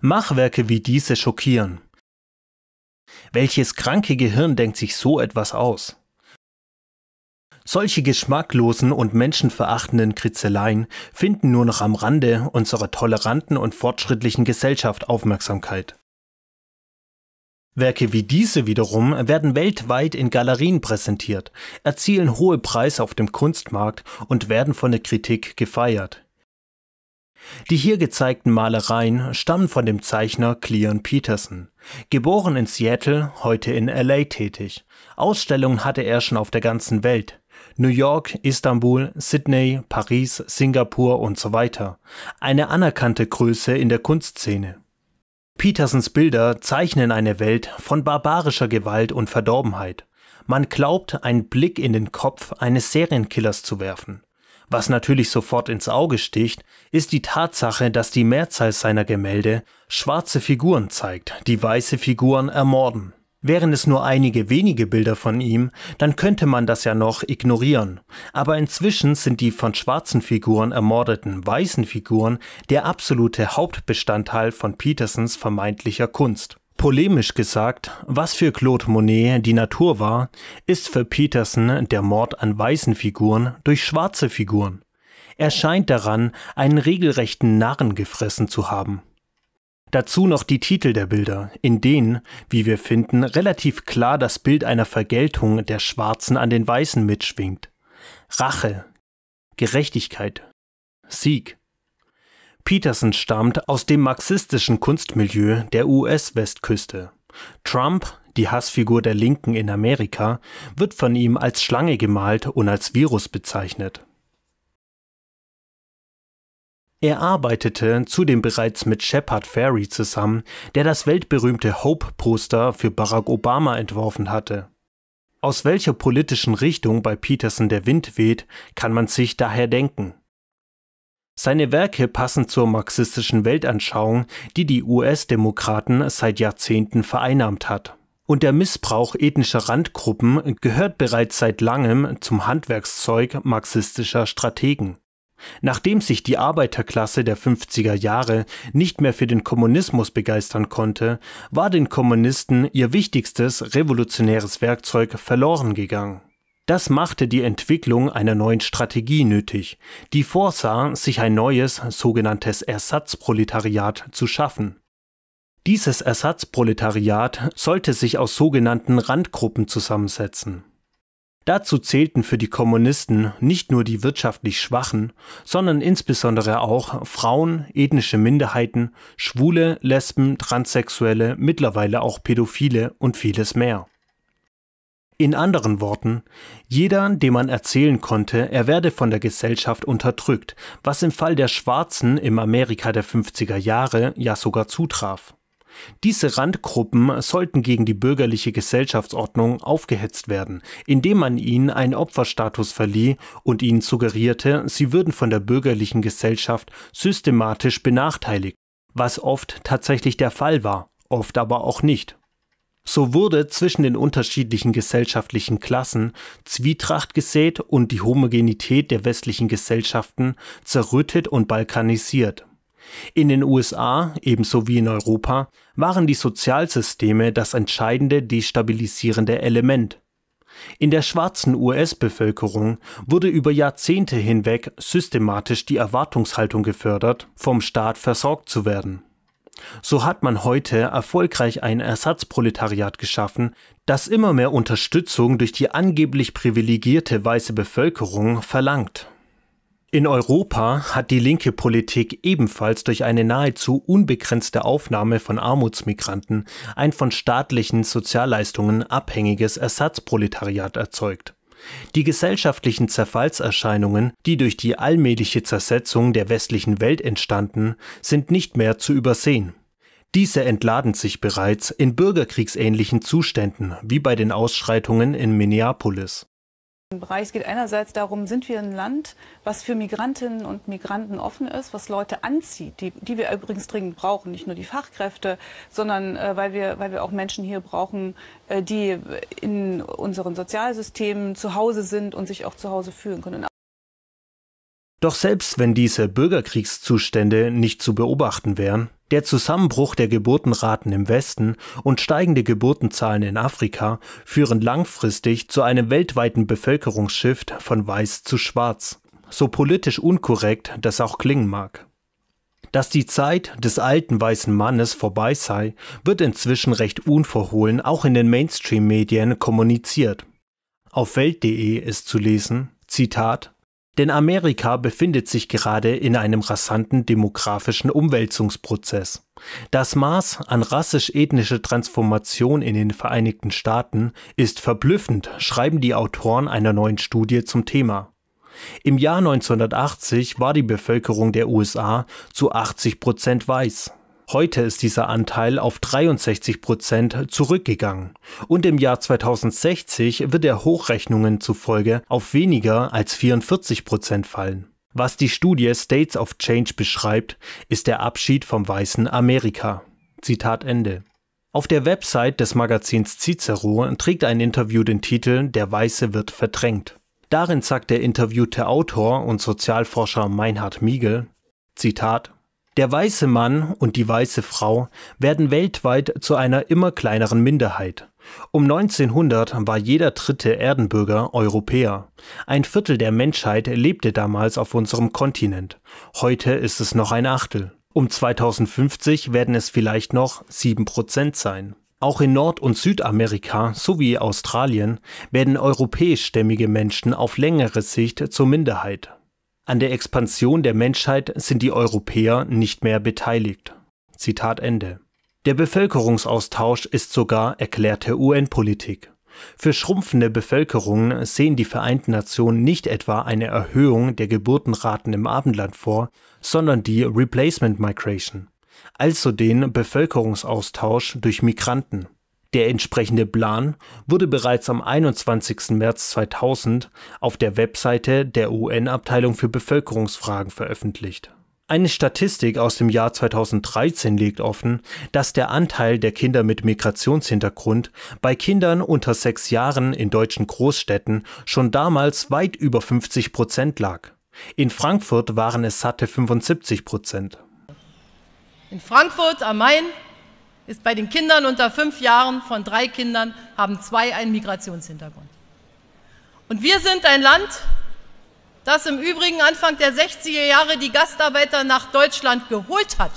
Machwerke wie diese schockieren. Welches kranke Gehirn denkt sich so etwas aus? Solche geschmacklosen und menschenverachtenden Kritzeleien finden nur noch am Rande unserer toleranten und fortschrittlichen Gesellschaft Aufmerksamkeit. Werke wie diese wiederum werden weltweit in Galerien präsentiert, erzielen hohe Preise auf dem Kunstmarkt und werden von der Kritik gefeiert. Die hier gezeigten Malereien stammen von dem Zeichner Cleon Peterson. Geboren in Seattle, heute in LA tätig. Ausstellungen hatte er schon auf der ganzen Welt. New York, Istanbul, Sydney, Paris, Singapur und so weiter. Eine anerkannte Größe in der Kunstszene. Petersens Bilder zeichnen eine Welt von barbarischer Gewalt und Verdorbenheit. Man glaubt, einen Blick in den Kopf eines Serienkillers zu werfen. Was natürlich sofort ins Auge sticht, ist die Tatsache, dass die Mehrzahl seiner Gemälde schwarze Figuren zeigt, die weiße Figuren ermorden. Wären es nur einige wenige Bilder von ihm, dann könnte man das ja noch ignorieren. Aber inzwischen sind die von schwarzen Figuren ermordeten weißen Figuren der absolute Hauptbestandteil von Petersens vermeintlicher Kunst. Polemisch gesagt, was für Claude Monet die Natur war, ist für Peterson der Mord an weißen Figuren durch schwarze Figuren. Er scheint daran einen regelrechten Narren gefressen zu haben. Dazu noch die Titel der Bilder, in denen, wie wir finden, relativ klar das Bild einer Vergeltung der Schwarzen an den Weißen mitschwingt. Rache, Gerechtigkeit, Sieg, Peterson stammt aus dem marxistischen Kunstmilieu der US-Westküste. Trump, die Hassfigur der Linken in Amerika, wird von ihm als Schlange gemalt und als Virus bezeichnet. Er arbeitete zudem bereits mit Shepard Ferry zusammen, der das weltberühmte Hope-Poster für Barack Obama entworfen hatte. Aus welcher politischen Richtung bei Peterson der Wind weht, kann man sich daher denken. Seine Werke passen zur marxistischen Weltanschauung, die die US-Demokraten seit Jahrzehnten vereinnahmt hat. Und der Missbrauch ethnischer Randgruppen gehört bereits seit langem zum Handwerkszeug marxistischer Strategen. Nachdem sich die Arbeiterklasse der 50er Jahre nicht mehr für den Kommunismus begeistern konnte, war den Kommunisten ihr wichtigstes revolutionäres Werkzeug verloren gegangen. Das machte die Entwicklung einer neuen Strategie nötig, die vorsah, sich ein neues, sogenanntes Ersatzproletariat zu schaffen. Dieses Ersatzproletariat sollte sich aus sogenannten Randgruppen zusammensetzen. Dazu zählten für die Kommunisten nicht nur die wirtschaftlich Schwachen, sondern insbesondere auch Frauen, ethnische Minderheiten, Schwule, Lesben, Transsexuelle, mittlerweile auch Pädophile und vieles mehr. In anderen Worten, jeder, dem man erzählen konnte, er werde von der Gesellschaft unterdrückt, was im Fall der Schwarzen im Amerika der 50er Jahre ja sogar zutraf. Diese Randgruppen sollten gegen die bürgerliche Gesellschaftsordnung aufgehetzt werden, indem man ihnen einen Opferstatus verlieh und ihnen suggerierte, sie würden von der bürgerlichen Gesellschaft systematisch benachteiligt, was oft tatsächlich der Fall war, oft aber auch nicht. So wurde zwischen den unterschiedlichen gesellschaftlichen Klassen Zwietracht gesät und die Homogenität der westlichen Gesellschaften zerrüttet und balkanisiert. In den USA, ebenso wie in Europa, waren die Sozialsysteme das entscheidende destabilisierende Element. In der schwarzen US-Bevölkerung wurde über Jahrzehnte hinweg systematisch die Erwartungshaltung gefördert, vom Staat versorgt zu werden so hat man heute erfolgreich ein Ersatzproletariat geschaffen, das immer mehr Unterstützung durch die angeblich privilegierte weiße Bevölkerung verlangt. In Europa hat die linke Politik ebenfalls durch eine nahezu unbegrenzte Aufnahme von Armutsmigranten ein von staatlichen Sozialleistungen abhängiges Ersatzproletariat erzeugt. Die gesellschaftlichen Zerfallserscheinungen, die durch die allmähliche Zersetzung der westlichen Welt entstanden, sind nicht mehr zu übersehen. Diese entladen sich bereits in bürgerkriegsähnlichen Zuständen wie bei den Ausschreitungen in Minneapolis Bereich. Es geht einerseits darum, sind wir ein Land, was für Migrantinnen und Migranten offen ist, was Leute anzieht, die, die wir übrigens dringend brauchen, nicht nur die Fachkräfte, sondern äh, weil, wir, weil wir auch Menschen hier brauchen, äh, die in unseren Sozialsystemen zu Hause sind und sich auch zu Hause fühlen können. Doch selbst wenn diese Bürgerkriegszustände nicht zu beobachten wären, der Zusammenbruch der Geburtenraten im Westen und steigende Geburtenzahlen in Afrika führen langfristig zu einem weltweiten Bevölkerungsschift von weiß zu schwarz. So politisch unkorrekt das auch klingen mag. Dass die Zeit des alten weißen Mannes vorbei sei, wird inzwischen recht unverhohlen auch in den Mainstream-Medien kommuniziert. Auf Welt.de ist zu lesen, Zitat, denn Amerika befindet sich gerade in einem rasanten demografischen Umwälzungsprozess. Das Maß an rassisch-ethnischer Transformation in den Vereinigten Staaten ist verblüffend, schreiben die Autoren einer neuen Studie zum Thema. Im Jahr 1980 war die Bevölkerung der USA zu 80 Prozent weiß. Heute ist dieser Anteil auf 63 Prozent zurückgegangen und im Jahr 2060 wird er Hochrechnungen zufolge auf weniger als 44 Prozent fallen. Was die Studie States of Change beschreibt, ist der Abschied vom weißen Amerika. Zitat Ende. Auf der Website des Magazins Cicero trägt ein Interview den Titel Der Weiße wird verdrängt. Darin sagt der interviewte Autor und Sozialforscher Meinhard Miegel, Zitat, der weiße Mann und die weiße Frau werden weltweit zu einer immer kleineren Minderheit. Um 1900 war jeder dritte Erdenbürger Europäer. Ein Viertel der Menschheit lebte damals auf unserem Kontinent. Heute ist es noch ein Achtel. Um 2050 werden es vielleicht noch 7% sein. Auch in Nord- und Südamerika sowie Australien werden europäischstämmige Menschen auf längere Sicht zur Minderheit. An der Expansion der Menschheit sind die Europäer nicht mehr beteiligt. Zitat Ende. Der Bevölkerungsaustausch ist sogar erklärte UN-Politik. Für schrumpfende Bevölkerungen sehen die Vereinten Nationen nicht etwa eine Erhöhung der Geburtenraten im Abendland vor, sondern die Replacement Migration, also den Bevölkerungsaustausch durch Migranten. Der entsprechende Plan wurde bereits am 21. März 2000 auf der Webseite der UN-Abteilung für Bevölkerungsfragen veröffentlicht. Eine Statistik aus dem Jahr 2013 legt offen, dass der Anteil der Kinder mit Migrationshintergrund bei Kindern unter sechs Jahren in deutschen Großstädten schon damals weit über 50 Prozent lag. In Frankfurt waren es satte 75 Prozent. In Frankfurt am Main ist bei den Kindern unter fünf Jahren von drei Kindern haben zwei einen Migrationshintergrund. Und wir sind ein Land, das im Übrigen Anfang der 60er Jahre die Gastarbeiter nach Deutschland geholt hat.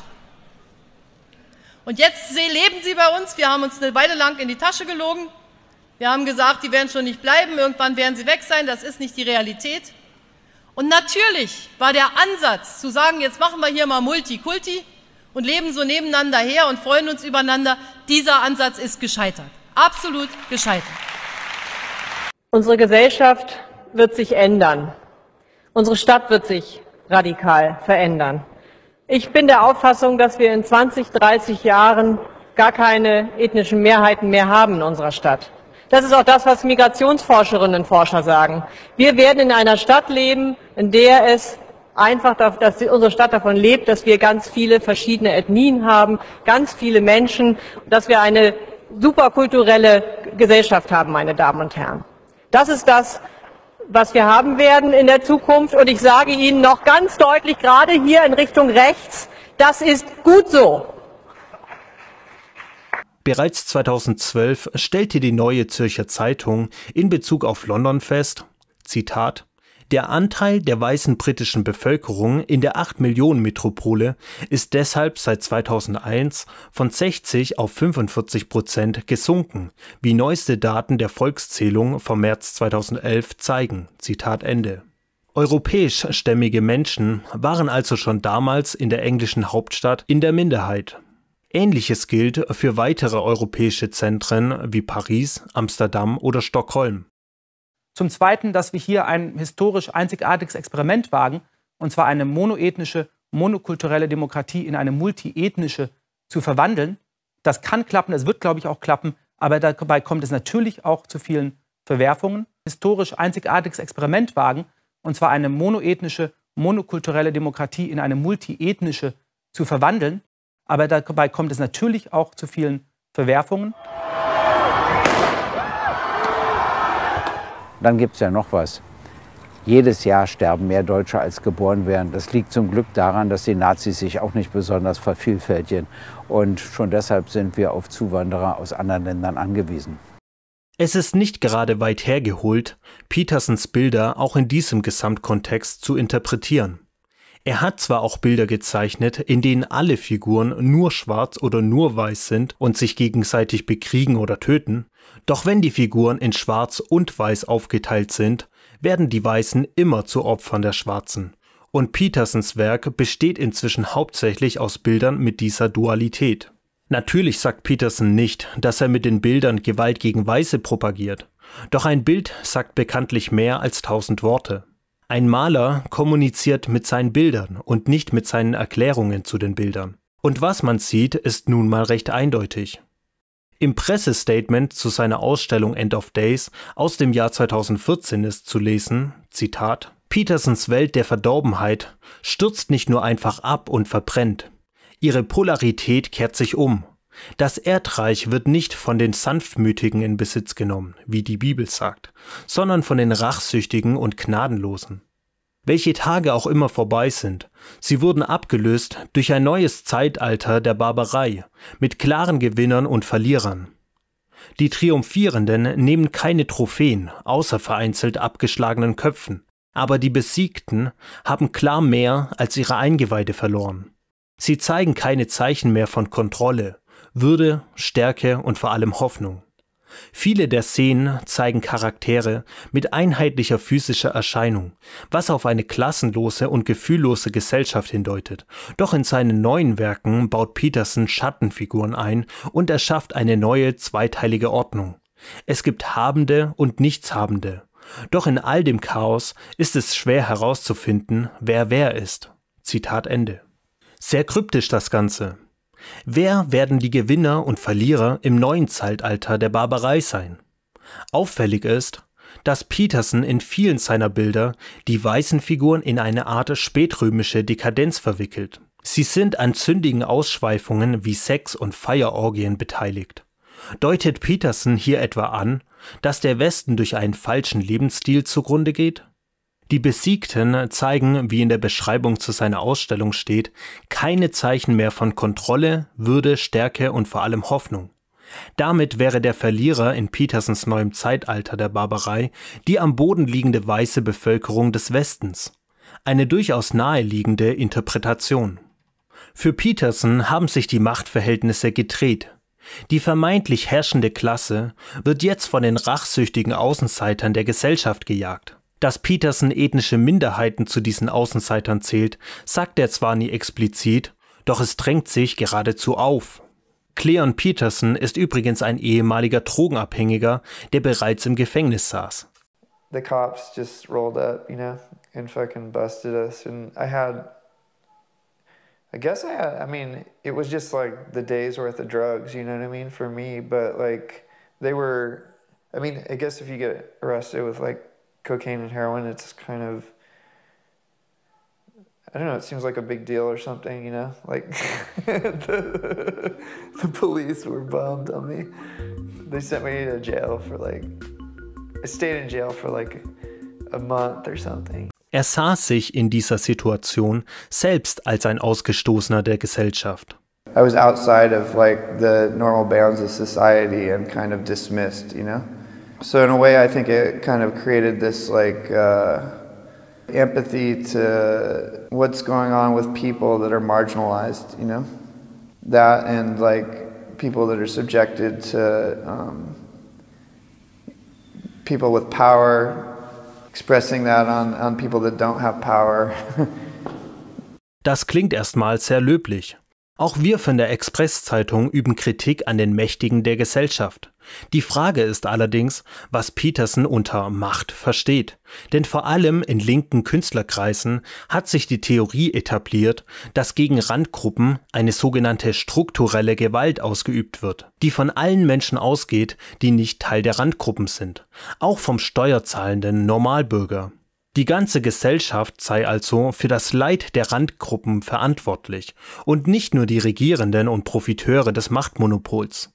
Und jetzt leben sie bei uns. Wir haben uns eine Weile lang in die Tasche gelogen. Wir haben gesagt, die werden schon nicht bleiben, irgendwann werden sie weg sein. Das ist nicht die Realität. Und natürlich war der Ansatz zu sagen, jetzt machen wir hier mal Multikulti, und leben so nebeneinander her und freuen uns übereinander. Dieser Ansatz ist gescheitert. Absolut gescheitert. Unsere Gesellschaft wird sich ändern. Unsere Stadt wird sich radikal verändern. Ich bin der Auffassung, dass wir in 20, 30 Jahren gar keine ethnischen Mehrheiten mehr haben in unserer Stadt. Das ist auch das, was Migrationsforscherinnen und Forscher sagen. Wir werden in einer Stadt leben, in der es einfach, dass unsere Stadt davon lebt, dass wir ganz viele verschiedene Ethnien haben, ganz viele Menschen, dass wir eine superkulturelle Gesellschaft haben, meine Damen und Herren. Das ist das, was wir haben werden in der Zukunft. Und ich sage Ihnen noch ganz deutlich, gerade hier in Richtung rechts, das ist gut so. Bereits 2012 stellte die Neue Zürcher Zeitung in Bezug auf London fest, Zitat, der Anteil der weißen britischen Bevölkerung in der 8-Millionen-Metropole ist deshalb seit 2001 von 60 auf 45 Prozent gesunken, wie neueste Daten der Volkszählung vom März 2011 zeigen. Zitat Ende. Europäisch stämmige Menschen waren also schon damals in der englischen Hauptstadt in der Minderheit. Ähnliches gilt für weitere europäische Zentren wie Paris, Amsterdam oder Stockholm. Zum Zweiten, dass wir hier ein historisch einzigartiges Experiment wagen, und zwar eine monoethnische, monokulturelle Demokratie in eine multiethnische zu verwandeln. Das kann klappen, das wird, glaube ich, auch klappen, aber dabei kommt es natürlich auch zu vielen Verwerfungen. Historisch einzigartiges Experiment wagen, und zwar eine monoethnische, monokulturelle Demokratie in eine multiethnische zu verwandeln, aber dabei kommt es natürlich auch zu vielen Verwerfungen. Und dann gibt es ja noch was. Jedes Jahr sterben mehr Deutsche, als geboren werden. Das liegt zum Glück daran, dass die Nazis sich auch nicht besonders vervielfältigen. Und schon deshalb sind wir auf Zuwanderer aus anderen Ländern angewiesen. Es ist nicht gerade weit hergeholt, Petersens Bilder auch in diesem Gesamtkontext zu interpretieren. Er hat zwar auch Bilder gezeichnet, in denen alle Figuren nur schwarz oder nur weiß sind und sich gegenseitig bekriegen oder töten, doch wenn die Figuren in schwarz und weiß aufgeteilt sind, werden die Weißen immer zu Opfern der Schwarzen. Und Petersens Werk besteht inzwischen hauptsächlich aus Bildern mit dieser Dualität. Natürlich sagt Petersen nicht, dass er mit den Bildern Gewalt gegen Weiße propagiert, doch ein Bild sagt bekanntlich mehr als tausend Worte. Ein Maler kommuniziert mit seinen Bildern und nicht mit seinen Erklärungen zu den Bildern. Und was man sieht, ist nun mal recht eindeutig. Im Pressestatement zu seiner Ausstellung End of Days aus dem Jahr 2014 ist zu lesen, Zitat, Petersens Welt der Verdorbenheit stürzt nicht nur einfach ab und verbrennt. Ihre Polarität kehrt sich um das Erdreich wird nicht von den Sanftmütigen in Besitz genommen, wie die Bibel sagt, sondern von den Rachsüchtigen und Gnadenlosen. Welche Tage auch immer vorbei sind, sie wurden abgelöst durch ein neues Zeitalter der Barbarei, mit klaren Gewinnern und Verlierern. Die Triumphierenden nehmen keine Trophäen, außer vereinzelt abgeschlagenen Köpfen, aber die Besiegten haben klar mehr als ihre Eingeweide verloren. Sie zeigen keine Zeichen mehr von Kontrolle, würde, Stärke und vor allem Hoffnung. Viele der Szenen zeigen Charaktere mit einheitlicher physischer Erscheinung, was auf eine klassenlose und gefühllose Gesellschaft hindeutet. Doch in seinen neuen Werken baut Peterson Schattenfiguren ein und erschafft eine neue zweiteilige Ordnung. Es gibt Habende und Nichtshabende. Doch in all dem Chaos ist es schwer herauszufinden, wer wer ist. Zitat Ende. Sehr kryptisch das Ganze. Wer werden die Gewinner und Verlierer im neuen Zeitalter der Barbarei sein? Auffällig ist, dass Peterson in vielen seiner Bilder die weißen Figuren in eine Art spätrömische Dekadenz verwickelt. Sie sind an zündigen Ausschweifungen wie Sex- und Feierorgien beteiligt. Deutet Peterson hier etwa an, dass der Westen durch einen falschen Lebensstil zugrunde geht? Die Besiegten zeigen, wie in der Beschreibung zu seiner Ausstellung steht, keine Zeichen mehr von Kontrolle, Würde, Stärke und vor allem Hoffnung. Damit wäre der Verlierer in Petersens neuem Zeitalter der Barbarei die am Boden liegende weiße Bevölkerung des Westens. Eine durchaus naheliegende Interpretation. Für Petersen haben sich die Machtverhältnisse gedreht. Die vermeintlich herrschende Klasse wird jetzt von den rachsüchtigen Außenseitern der Gesellschaft gejagt. Dass Peterson ethnische Minderheiten zu diesen Außenseitern zählt, sagt er zwar nie explizit, doch es drängt sich geradezu auf. Cleon Peterson ist übrigens ein ehemaliger Drogenabhängiger, der bereits im Gefängnis saß. The cops just rolled up, you know, and fucking busted us and I had I guess I had I mean, it was just like the day's worth of drugs, you know what I mean, for me, but like they were I mean, I guess if you get arrested with like cocaine and heroin, it's kind of I don't know, it seems like a big deal or something, you know? Like, the, the, police were bummed on me. They sent me to jail for like, I stayed in jail for like a month or something. Er sah sich in dieser Situation selbst als ein Ausgestoßener der Gesellschaft. I was outside of like the normal bounds of society and kind of dismissed, you know? so in a way, I think it kind of created this like uh, empathy to what's going on with people that are marginalized, you know, that and like people that are subjected to um, people with power, expressing that on on people that don't have power. das klingt erstmal sehr löblich. Auch wir von der Express-Zeitung üben Kritik an den Mächtigen der Gesellschaft. Die Frage ist allerdings, was Peterson unter Macht versteht. Denn vor allem in linken Künstlerkreisen hat sich die Theorie etabliert, dass gegen Randgruppen eine sogenannte strukturelle Gewalt ausgeübt wird, die von allen Menschen ausgeht, die nicht Teil der Randgruppen sind, auch vom steuerzahlenden Normalbürger. Die ganze Gesellschaft sei also für das Leid der Randgruppen verantwortlich und nicht nur die Regierenden und Profiteure des Machtmonopols.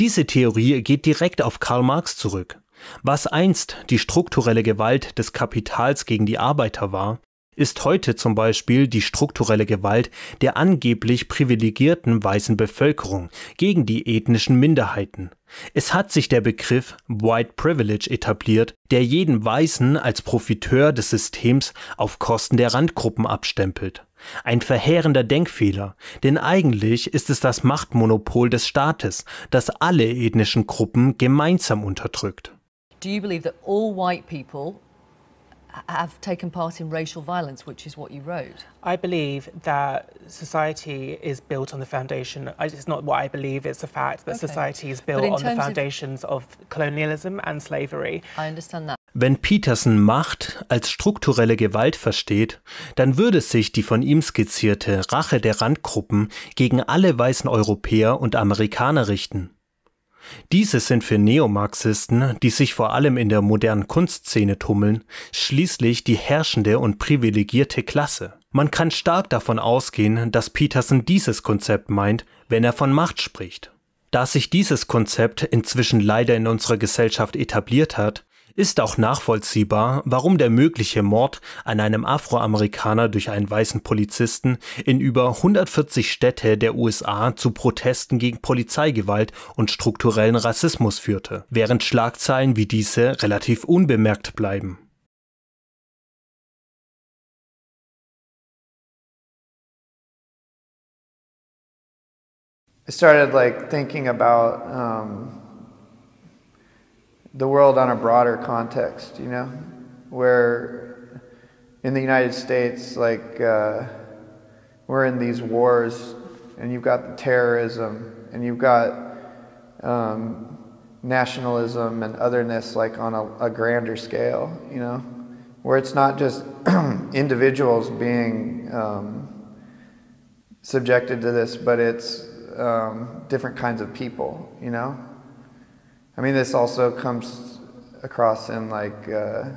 Diese Theorie geht direkt auf Karl Marx zurück. Was einst die strukturelle Gewalt des Kapitals gegen die Arbeiter war, ist heute zum Beispiel die strukturelle Gewalt der angeblich privilegierten weißen Bevölkerung gegen die ethnischen Minderheiten. Es hat sich der Begriff White Privilege etabliert, der jeden Weißen als Profiteur des Systems auf Kosten der Randgruppen abstempelt. Ein verheerender Denkfehler, denn eigentlich ist es das Machtmonopol des Staates, das alle ethnischen Gruppen gemeinsam unterdrückt. Do you believe that all white people have taken part in racial violence, which is what you wrote? I believe that society is built on the foundation. It's not what I believe; it's the fact that okay. society is built on the foundations of, of colonialism and slavery. I understand that. Wenn Peterson Macht als strukturelle Gewalt versteht, dann würde sich die von ihm skizzierte Rache der Randgruppen gegen alle weißen Europäer und Amerikaner richten. Diese sind für Neomarxisten, die sich vor allem in der modernen Kunstszene tummeln, schließlich die herrschende und privilegierte Klasse. Man kann stark davon ausgehen, dass Peterson dieses Konzept meint, wenn er von Macht spricht. Da sich dieses Konzept inzwischen leider in unserer Gesellschaft etabliert hat, ist auch nachvollziehbar, warum der mögliche Mord an einem Afroamerikaner durch einen weißen Polizisten in über 140 Städte der USA zu Protesten gegen Polizeigewalt und strukturellen Rassismus führte, während Schlagzeilen wie diese relativ unbemerkt bleiben. I started like thinking about um the world on a broader context, you know, where in the United States, like, uh, we're in these wars and you've got the terrorism and you've got um, nationalism and otherness like on a, a grander scale, you know, where it's not just individuals being um, subjected to this, but it's um, different kinds of people, you know? I mean, this also comes across in like uh,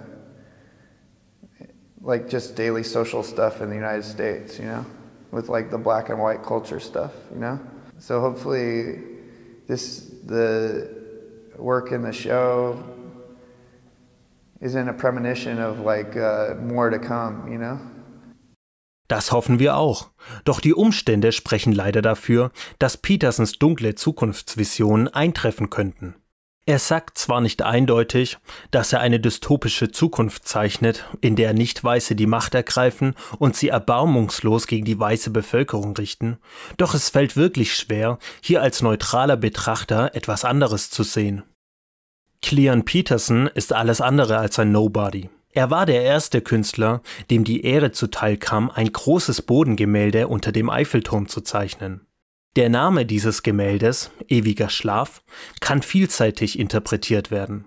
like just daily social stuff in the United States, you know, with like the black and white culture stuff, you know. So hopefully, this the work in the show isn't a premonition of like uh, more to come, you know. Das hoffen wir auch. Doch die Umstände sprechen leider dafür, dass Petersens dunkle Zukunftsvisionen eintreffen könnten. Er sagt zwar nicht eindeutig, dass er eine dystopische Zukunft zeichnet, in der Nicht-Weiße die Macht ergreifen und sie erbarmungslos gegen die weiße Bevölkerung richten, doch es fällt wirklich schwer, hier als neutraler Betrachter etwas anderes zu sehen. Cleon Peterson ist alles andere als ein Nobody. Er war der erste Künstler, dem die Ehre zuteil kam, ein großes Bodengemälde unter dem Eiffelturm zu zeichnen. Der Name dieses Gemäldes, Ewiger Schlaf, kann vielseitig interpretiert werden.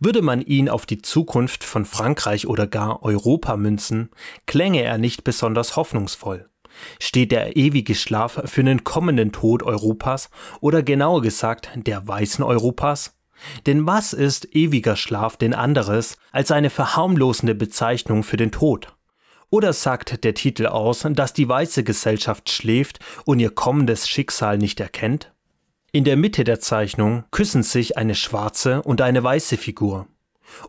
Würde man ihn auf die Zukunft von Frankreich oder gar Europa münzen, klänge er nicht besonders hoffnungsvoll. Steht der ewige Schlaf für den kommenden Tod Europas oder genauer gesagt der weißen Europas? Denn was ist ewiger Schlaf denn anderes als eine verharmlosende Bezeichnung für den Tod? Oder sagt der Titel aus, dass die weiße Gesellschaft schläft und ihr kommendes Schicksal nicht erkennt? In der Mitte der Zeichnung küssen sich eine schwarze und eine weiße Figur.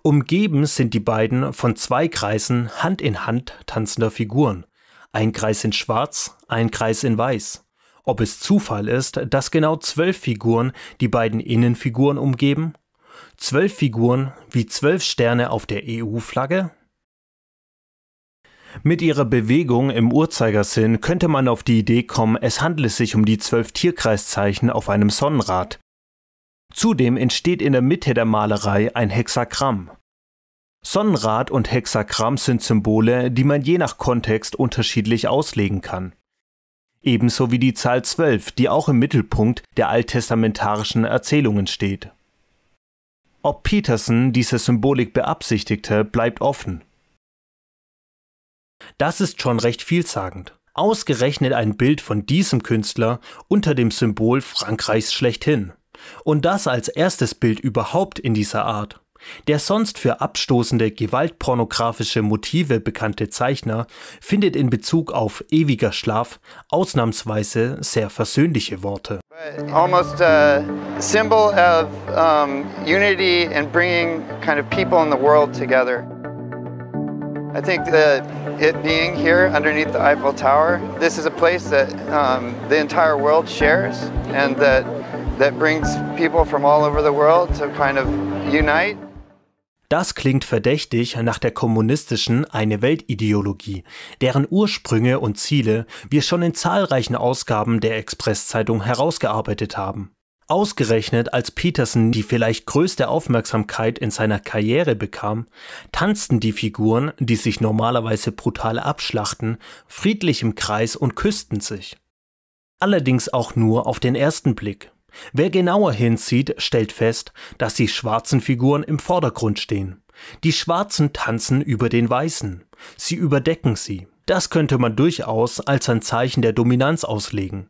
Umgeben sind die beiden von zwei Kreisen Hand in Hand tanzender Figuren. Ein Kreis in Schwarz, ein Kreis in Weiß. Ob es Zufall ist, dass genau zwölf Figuren die beiden Innenfiguren umgeben? Zwölf Figuren wie zwölf Sterne auf der EU-Flagge? Mit ihrer Bewegung im Uhrzeigersinn könnte man auf die Idee kommen, es handle sich um die zwölf Tierkreiszeichen auf einem Sonnenrad. Zudem entsteht in der Mitte der Malerei ein Hexagramm. Sonnenrad und Hexagramm sind Symbole, die man je nach Kontext unterschiedlich auslegen kann. Ebenso wie die Zahl 12, die auch im Mittelpunkt der alttestamentarischen Erzählungen steht. Ob Peterson diese Symbolik beabsichtigte, bleibt offen. Das ist schon recht vielsagend. Ausgerechnet ein Bild von diesem Künstler unter dem Symbol Frankreichs schlechthin. Und das als erstes Bild überhaupt in dieser Art. Der sonst für abstoßende, gewaltpornografische Motive bekannte Zeichner findet in Bezug auf ewiger Schlaf ausnahmsweise sehr versöhnliche Worte. Almost a symbol of um, unity and bringing kind of people in the world together. I think the it being here underneath the Eiffel Tower. This is a place that um, the entire world shares and that, that brings people from all over the world to kind of unite. Das klingt verdächtig nach der kommunistischen Eine Weltideologie, deren Ursprünge und Ziele wir schon in zahlreichen Ausgaben der Expresszeitung herausgearbeitet haben. Ausgerechnet als Peterson die vielleicht größte Aufmerksamkeit in seiner Karriere bekam, tanzten die Figuren, die sich normalerweise brutal abschlachten, friedlich im Kreis und küssten sich. Allerdings auch nur auf den ersten Blick. Wer genauer hinzieht, stellt fest, dass die schwarzen Figuren im Vordergrund stehen. Die Schwarzen tanzen über den Weißen. Sie überdecken sie. Das könnte man durchaus als ein Zeichen der Dominanz auslegen.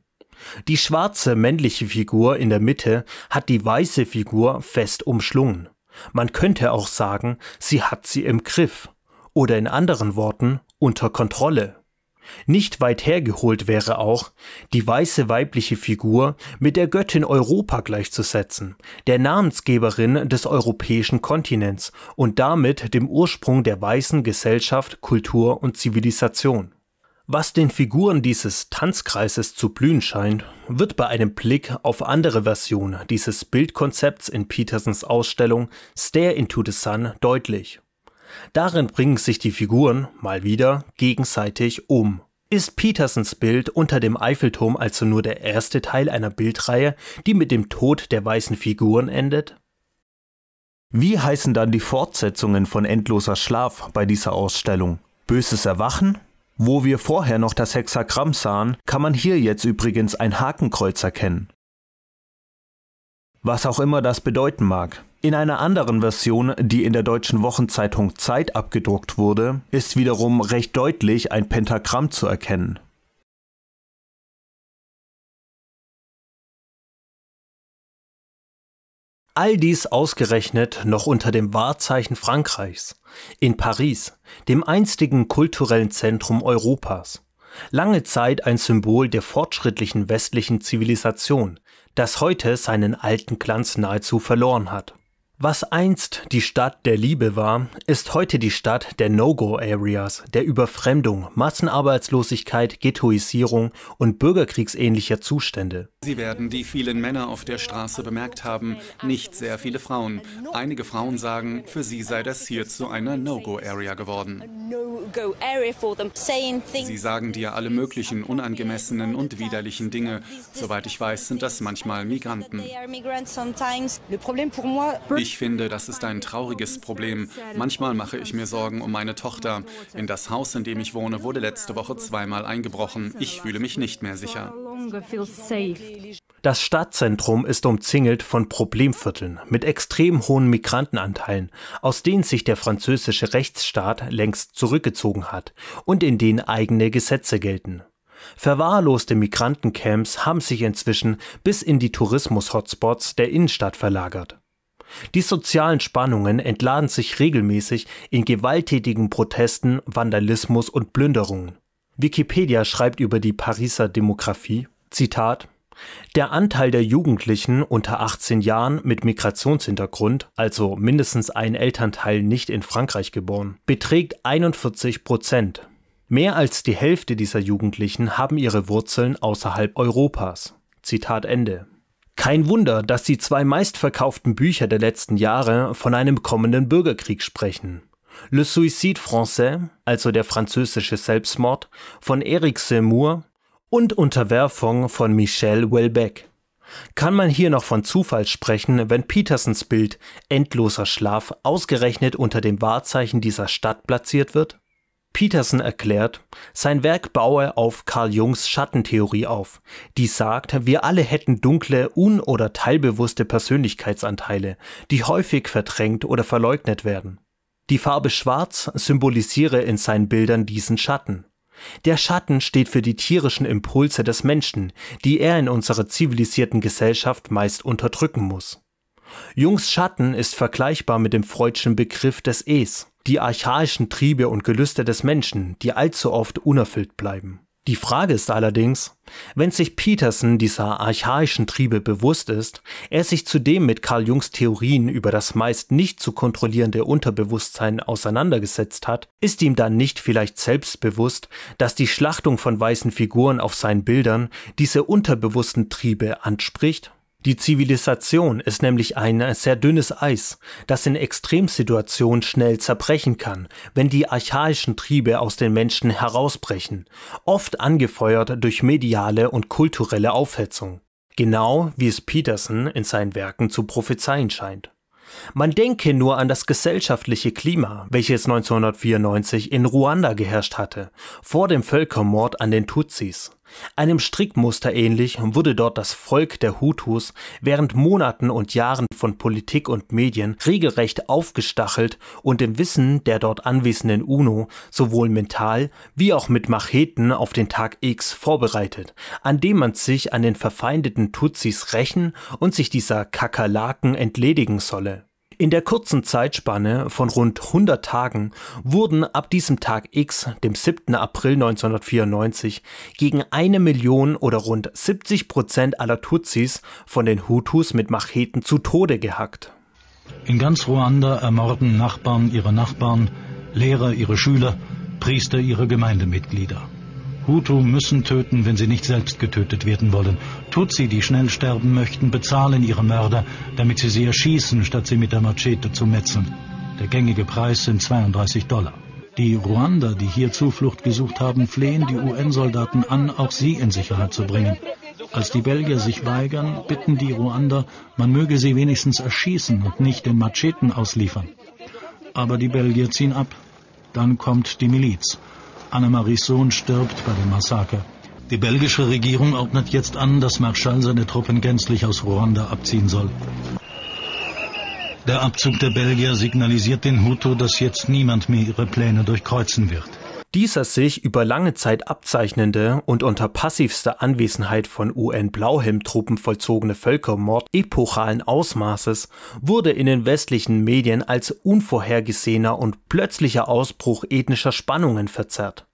Die schwarze männliche Figur in der Mitte hat die weiße Figur fest umschlungen. Man könnte auch sagen, sie hat sie im Griff oder in anderen Worten unter Kontrolle. Nicht weit hergeholt wäre auch, die weiße weibliche Figur mit der Göttin Europa gleichzusetzen, der Namensgeberin des europäischen Kontinents und damit dem Ursprung der weißen Gesellschaft, Kultur und Zivilisation. Was den Figuren dieses Tanzkreises zu blühen scheint, wird bei einem Blick auf andere Versionen dieses Bildkonzepts in Petersens Ausstellung Stare into the Sun deutlich. Darin bringen sich die Figuren, mal wieder, gegenseitig um. Ist Petersens Bild unter dem Eiffelturm also nur der erste Teil einer Bildreihe, die mit dem Tod der weißen Figuren endet? Wie heißen dann die Fortsetzungen von Endloser Schlaf bei dieser Ausstellung? Böses Erwachen wo wir vorher noch das Hexagramm sahen, kann man hier jetzt übrigens ein Hakenkreuz erkennen. Was auch immer das bedeuten mag. In einer anderen Version, die in der deutschen Wochenzeitung Zeit abgedruckt wurde, ist wiederum recht deutlich ein Pentagramm zu erkennen. All dies ausgerechnet noch unter dem Wahrzeichen Frankreichs, in Paris, dem einstigen kulturellen Zentrum Europas. Lange Zeit ein Symbol der fortschrittlichen westlichen Zivilisation, das heute seinen alten Glanz nahezu verloren hat. Was einst die Stadt der Liebe war, ist heute die Stadt der No-Go-Areas, der Überfremdung, Massenarbeitslosigkeit, Ghettoisierung und bürgerkriegsähnlicher Zustände. Sie werden die vielen Männer auf der Straße bemerkt haben, nicht sehr viele Frauen. Einige Frauen sagen, für sie sei das hier zu einer No-Go-Area geworden. Sie sagen dir alle möglichen unangemessenen und widerlichen Dinge. Soweit ich weiß, sind das manchmal Migranten. Ich ich finde, das ist ein trauriges Problem. Manchmal mache ich mir Sorgen um meine Tochter. In das Haus, in dem ich wohne, wurde letzte Woche zweimal eingebrochen. Ich fühle mich nicht mehr sicher. Das Stadtzentrum ist umzingelt von Problemvierteln mit extrem hohen Migrantenanteilen, aus denen sich der französische Rechtsstaat längst zurückgezogen hat und in denen eigene Gesetze gelten. Verwahrloste Migrantencamps haben sich inzwischen bis in die Tourismus-Hotspots der Innenstadt verlagert. Die sozialen Spannungen entladen sich regelmäßig in gewalttätigen Protesten, Vandalismus und Plünderungen. Wikipedia schreibt über die Pariser Demografie, Zitat, der Anteil der Jugendlichen unter 18 Jahren mit Migrationshintergrund, also mindestens ein Elternteil nicht in Frankreich geboren, beträgt 41 Prozent. Mehr als die Hälfte dieser Jugendlichen haben ihre Wurzeln außerhalb Europas. Zitat Ende. Kein Wunder, dass die zwei meistverkauften Bücher der letzten Jahre von einem kommenden Bürgerkrieg sprechen. Le Suicide Français, also der französische Selbstmord, von Eric Seymour und Unterwerfung von Michel Houellebecq. Kann man hier noch von Zufall sprechen, wenn Petersens Bild Endloser Schlaf ausgerechnet unter dem Wahrzeichen dieser Stadt platziert wird? Peterson erklärt, sein Werk baue auf Carl Jungs Schattentheorie auf, die sagt, wir alle hätten dunkle, un- oder teilbewusste Persönlichkeitsanteile, die häufig verdrängt oder verleugnet werden. Die Farbe Schwarz symbolisiere in seinen Bildern diesen Schatten. Der Schatten steht für die tierischen Impulse des Menschen, die er in unserer zivilisierten Gesellschaft meist unterdrücken muss. Jungs Schatten ist vergleichbar mit dem freudschen Begriff des Es, die archaischen Triebe und Gelüste des Menschen, die allzu oft unerfüllt bleiben. Die Frage ist allerdings, wenn sich Peterson dieser archaischen Triebe bewusst ist, er sich zudem mit Carl Jungs Theorien über das meist nicht zu kontrollierende Unterbewusstsein auseinandergesetzt hat, ist ihm dann nicht vielleicht selbstbewusst, dass die Schlachtung von weißen Figuren auf seinen Bildern diese unterbewussten Triebe anspricht? Die Zivilisation ist nämlich ein sehr dünnes Eis, das in Extremsituationen schnell zerbrechen kann, wenn die archaischen Triebe aus den Menschen herausbrechen, oft angefeuert durch mediale und kulturelle Aufhetzung. Genau wie es Peterson in seinen Werken zu prophezeien scheint. Man denke nur an das gesellschaftliche Klima, welches 1994 in Ruanda geherrscht hatte, vor dem Völkermord an den Tutsis. Einem Strickmuster ähnlich wurde dort das Volk der Hutus während Monaten und Jahren von Politik und Medien regelrecht aufgestachelt und im Wissen der dort anwesenden UNO sowohl mental wie auch mit Macheten auf den Tag X vorbereitet, an dem man sich an den verfeindeten Tutsis rächen und sich dieser Kakerlaken entledigen solle. In der kurzen Zeitspanne von rund 100 Tagen wurden ab diesem Tag X, dem 7. April 1994, gegen eine Million oder rund 70 Prozent aller Tutsis von den Hutus mit Macheten zu Tode gehackt. In ganz Ruanda ermorden Nachbarn ihre Nachbarn, Lehrer ihre Schüler, Priester ihre Gemeindemitglieder. Hutu müssen töten, wenn sie nicht selbst getötet werden wollen. Tutsi, die schnell sterben möchten, bezahlen ihre Mörder, damit sie sie erschießen, statt sie mit der Machete zu metzeln. Der gängige Preis sind 32 Dollar. Die Ruander, die hier Zuflucht gesucht haben, flehen die UN-Soldaten an, auch sie in Sicherheit zu bringen. Als die Belgier sich weigern, bitten die Ruander, man möge sie wenigstens erschießen und nicht den Macheten ausliefern. Aber die Belgier ziehen ab. Dann kommt die Miliz. Annemaries Sohn stirbt bei dem Massaker. Die belgische Regierung ordnet jetzt an, dass Marschall seine Truppen gänzlich aus Ruanda abziehen soll. Der Abzug der Belgier signalisiert den Hutu, dass jetzt niemand mehr ihre Pläne durchkreuzen wird. Dieser sich über lange Zeit abzeichnende und unter passivster Anwesenheit von un blauhelm truppen vollzogene Völkermord epochalen Ausmaßes wurde in den westlichen Medien als unvorhergesehener und plötzlicher Ausbruch ethnischer Spannungen verzerrt.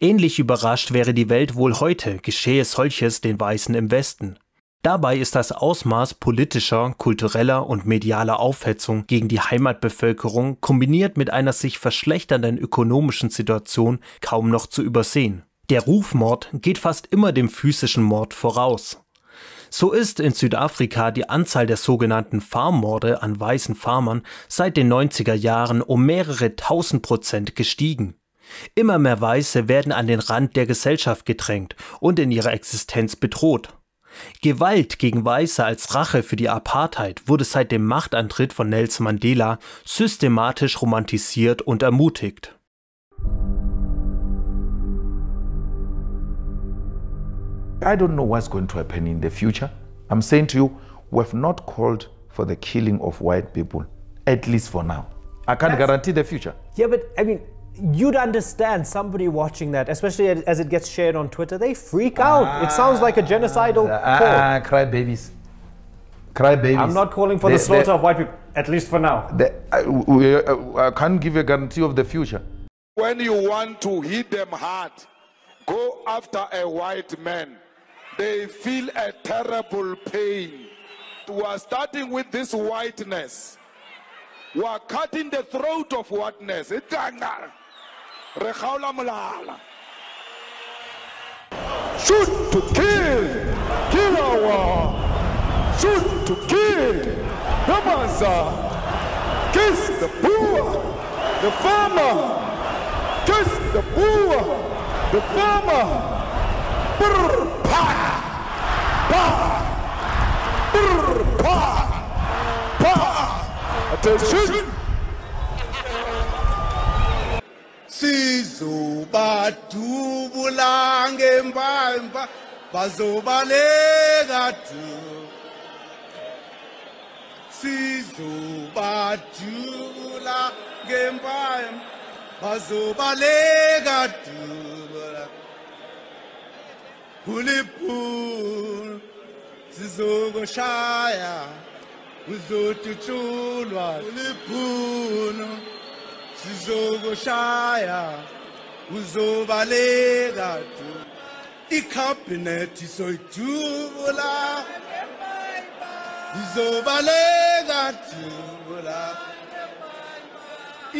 Ähnlich überrascht wäre die Welt wohl heute, geschehe solches den Weißen im Westen. Dabei ist das Ausmaß politischer, kultureller und medialer Aufhetzung gegen die Heimatbevölkerung kombiniert mit einer sich verschlechternden ökonomischen Situation kaum noch zu übersehen. Der Rufmord geht fast immer dem physischen Mord voraus. So ist in Südafrika die Anzahl der sogenannten Farmmorde an weißen Farmern seit den 90er Jahren um mehrere tausend Prozent gestiegen. Immer mehr Weiße werden an den Rand der Gesellschaft gedrängt und in ihrer Existenz bedroht. Gewalt gegen Weiße als Rache für die Apartheid wurde seit dem Machtantritt von Nelson Mandela systematisch romantisiert und ermutigt. I don't know what's going to happen in the future. I'm saying to you, we have not called for the killing of white people, at least for now. I can't That's, guarantee the future. Yeah, but I mean, you'd understand somebody watching that, especially as it gets shared on Twitter. They freak out. it ah. sounds like a genocidal ah, call. Ah, ah, cry babies. Cry babies. I'm not calling for they, the slaughter they, of white people, at least for now. They, I, we, uh, I can't give a guarantee of the future. When you want to hit them hard, go after a white man. They feel a terrible pain. We are starting with this whiteness. We are cutting the throat of whiteness. It's anger. Rechaulamulala. Shoot to kill. Kirawa. Shoot to kill. Namaza. Kiss the poor. The farmer. Kiss the poor. The farmer. Brr, pa. Pa. Brr, pa. Pa. Attention. sizobadubula ngembamba bazobaleka du sizobadubula ngembamba bazobaleka dubula ulibhulu sizokushaya uzotshutshulwa ulibhulu sizokushaya uzobaleka tu ikhabhinethi soyijubula izobaleka jubula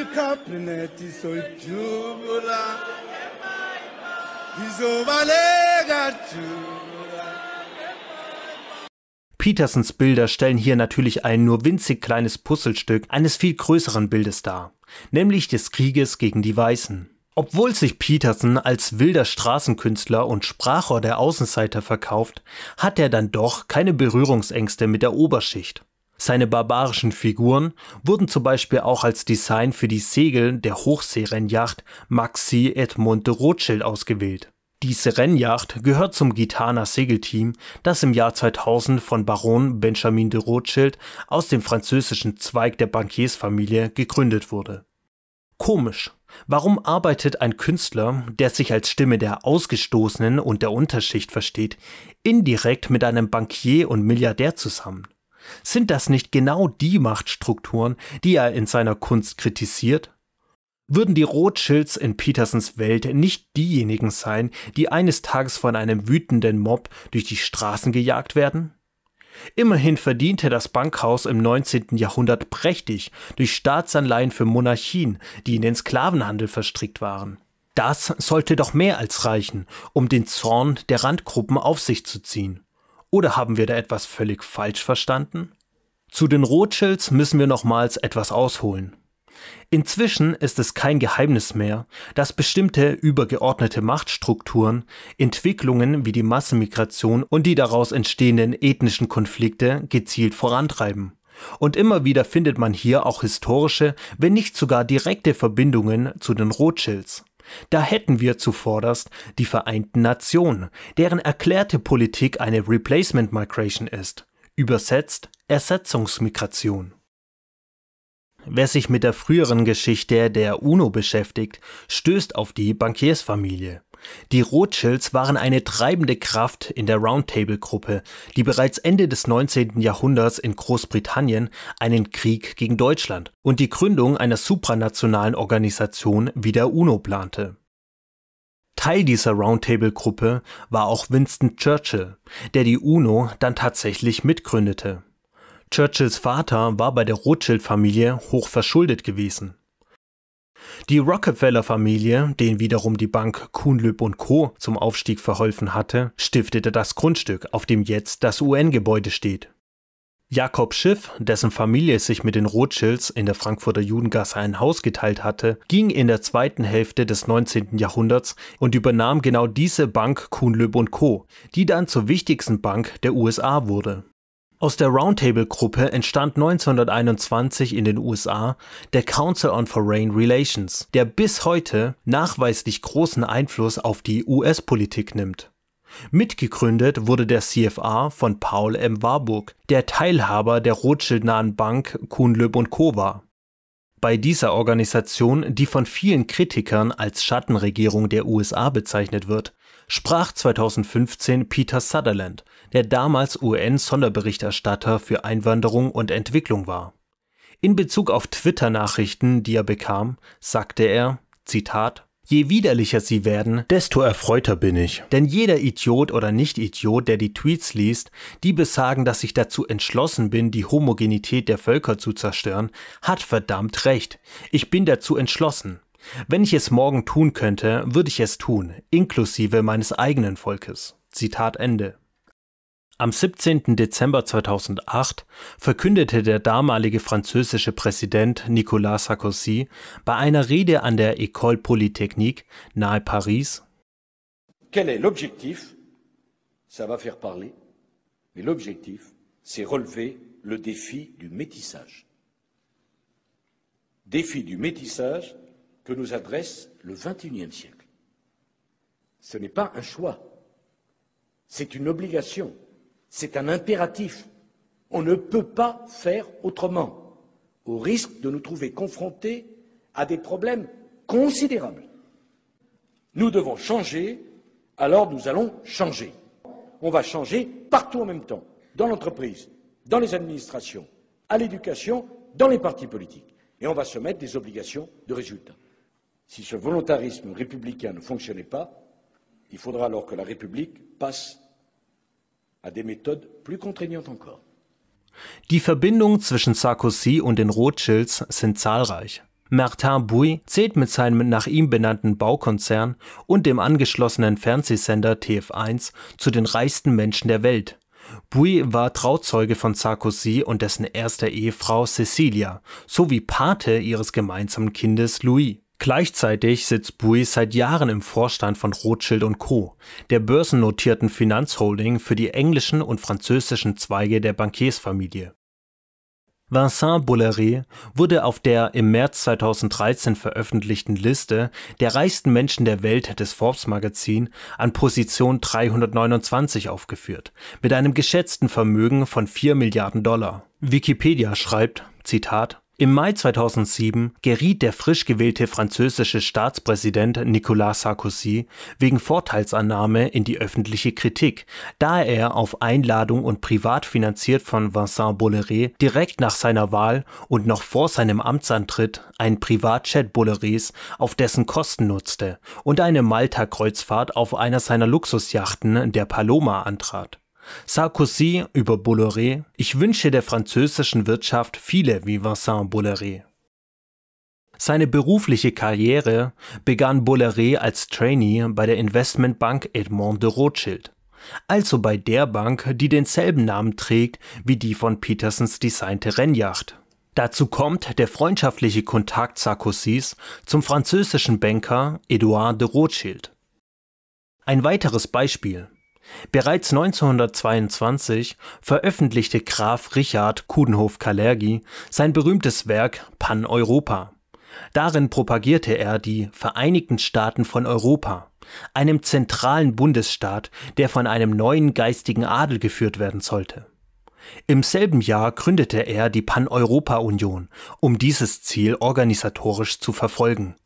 ikhabhinethi soyijubula izobaleka jubula Petersens Bilder stellen hier natürlich ein nur winzig kleines Puzzlestück eines viel größeren Bildes dar nämlich des Krieges gegen die Weißen. Obwohl sich Peterson als wilder Straßenkünstler und Sprachrohr der Außenseiter verkauft, hat er dann doch keine Berührungsängste mit der Oberschicht. Seine barbarischen Figuren wurden zum Beispiel auch als Design für die Segel der Hochseerenjacht Maxi Edmond de Rothschild ausgewählt. Diese Serengjacht gehört zum Gitana Segelteam, das im Jahr 2000 von Baron Benjamin de Rothschild aus dem französischen Zweig der Bankiersfamilie gegründet wurde. Komisch, warum arbeitet ein Künstler, der sich als Stimme der Ausgestoßenen und der Unterschicht versteht, indirekt mit einem Bankier und Milliardär zusammen? Sind das nicht genau die Machtstrukturen, die er in seiner Kunst kritisiert? würden die Rothschilds in Petersens Welt nicht diejenigen sein, die eines Tages von einem wütenden Mob durch die Straßen gejagt werden? Immerhin verdiente das Bankhaus im 19. Jahrhundert prächtig durch Staatsanleihen für Monarchien, die in den Sklavenhandel verstrickt waren. Das sollte doch mehr als reichen, um den Zorn der Randgruppen auf sich zu ziehen. Oder haben wir da etwas völlig falsch verstanden? Zu den Rothschilds müssen wir nochmals etwas ausholen. Inzwischen ist es kein Geheimnis mehr, dass bestimmte übergeordnete Machtstrukturen Entwicklungen wie die Massenmigration und die daraus entstehenden ethnischen Konflikte gezielt vorantreiben. Und immer wieder findet man hier auch historische, wenn nicht sogar direkte Verbindungen zu den Rothschilds. Da hätten wir zuvorderst die Vereinten Nationen, deren erklärte Politik eine Replacement Migration ist, übersetzt Ersetzungsmigration. Wer sich mit der früheren Geschichte der UNO beschäftigt, stößt auf die Bankiersfamilie. Die Rothschilds waren eine treibende Kraft in der Roundtable-Gruppe, die bereits Ende des 19. Jahrhunderts in Großbritannien einen Krieg gegen Deutschland und die Gründung einer supranationalen Organisation wie der UNO plante. Teil dieser Roundtable-Gruppe war auch Winston Churchill, der die UNO dann tatsächlich mitgründete. Churchills Vater war bei der Rothschild-Familie hoch verschuldet gewesen. Die Rockefeller-Familie, denen wiederum die Bank Kuhnlüb und Co. zum Aufstieg verholfen hatte, stiftete das Grundstück, auf dem jetzt das UN-Gebäude steht. Jakob Schiff, dessen Familie sich mit den Rothschilds in der Frankfurter Judengasse ein Haus geteilt hatte, ging in der zweiten Hälfte des 19. Jahrhunderts und übernahm genau diese Bank Kuhnlüb und Co., die dann zur wichtigsten Bank der USA wurde. Aus der Roundtable-Gruppe entstand 1921 in den USA der Council on Foreign Relations, der bis heute nachweislich großen Einfluss auf die US-Politik nimmt. Mitgegründet wurde der CFA von Paul M. Warburg, der Teilhaber der Rothschild-nahen Bank Kuhnlöb und Co. war. Bei dieser Organisation, die von vielen Kritikern als Schattenregierung der USA bezeichnet wird, sprach 2015 Peter Sutherland, der damals UN-Sonderberichterstatter für Einwanderung und Entwicklung war. In Bezug auf Twitter-Nachrichten, die er bekam, sagte er, Zitat, Je widerlicher sie werden, desto erfreuter bin ich. Denn jeder Idiot oder Nicht-Idiot, der die Tweets liest, die besagen, dass ich dazu entschlossen bin, die Homogenität der Völker zu zerstören, hat verdammt recht. Ich bin dazu entschlossen. Wenn ich es morgen tun könnte, würde ich es tun, inklusive meines eigenen Volkes. Zitat Ende. Am 17. Dezember 2008 verkündete der damalige französische Präsident Nicolas Sarkozy bei einer Rede an der École Polytechnique nahe Paris Quel est l'objectif Ça va faire parler. Mais l'objectif, c'est relever le défi du métissage. Défi du métissage que nous adresse le XXIe siècle. Ce n'est pas un choix, c'est une obligation, c'est un impératif. On ne peut pas faire autrement, au risque de nous trouver confrontés à des problèmes considérables. Nous devons changer, alors nous allons changer. On va changer partout en même temps, dans l'entreprise, dans les administrations, à l'éducation, dans les partis politiques. Et on va se mettre des obligations de résultat. Si ce volontarisme républicain ne fonctionnait pas, il faudra alors que la République passe à des méthodes plus contraignantes encore. Die Verbindungen zwischen Sarkozy und den Rothschilds sind zahlreich. Martin Bouy zählt mit seinem nach ihm benannten Baukonzern und dem angeschlossenen Fernsehsender TF1 zu den reichsten Menschen der Welt. Bouy war Trauzeuge von Sarkozy und dessen erster Ehefrau Cecilia sowie Pate ihres gemeinsamen Kindes Louis. Gleichzeitig sitzt Bui seit Jahren im Vorstand von Rothschild Co., der börsennotierten Finanzholding für die englischen und französischen Zweige der Bankiersfamilie. Vincent Bolloré wurde auf der im März 2013 veröffentlichten Liste der reichsten Menschen der Welt des Forbes Magazin an Position 329 aufgeführt, mit einem geschätzten Vermögen von 4 Milliarden Dollar. Wikipedia schreibt, Zitat, im Mai 2007 geriet der frisch gewählte französische Staatspräsident Nicolas Sarkozy wegen Vorteilsannahme in die öffentliche Kritik, da er auf Einladung und privat finanziert von Vincent Bolleré direkt nach seiner Wahl und noch vor seinem Amtsantritt einen Privatchat Bollerés auf dessen Kosten nutzte und eine Malta-Kreuzfahrt auf einer seiner Luxusjachten, der Paloma, antrat. Sarkozy über Bolloré, ich wünsche der französischen Wirtschaft viele wie Vincent Bolloré. Seine berufliche Karriere begann Bolloré als Trainee bei der Investmentbank Edmond de Rothschild, also bei der Bank, die denselben Namen trägt wie die von Petersens designte Rennjacht. Dazu kommt der freundschaftliche Kontakt Sarkozys zum französischen Banker Edouard de Rothschild. Ein weiteres Beispiel. Bereits 1922 veröffentlichte Graf Richard Coudenhove-Kalergi sein berühmtes Werk Pan-Europa. Darin propagierte er die Vereinigten Staaten von Europa, einem zentralen Bundesstaat, der von einem neuen geistigen Adel geführt werden sollte. Im selben Jahr gründete er die Pan-Europa-Union, um dieses Ziel organisatorisch zu verfolgen.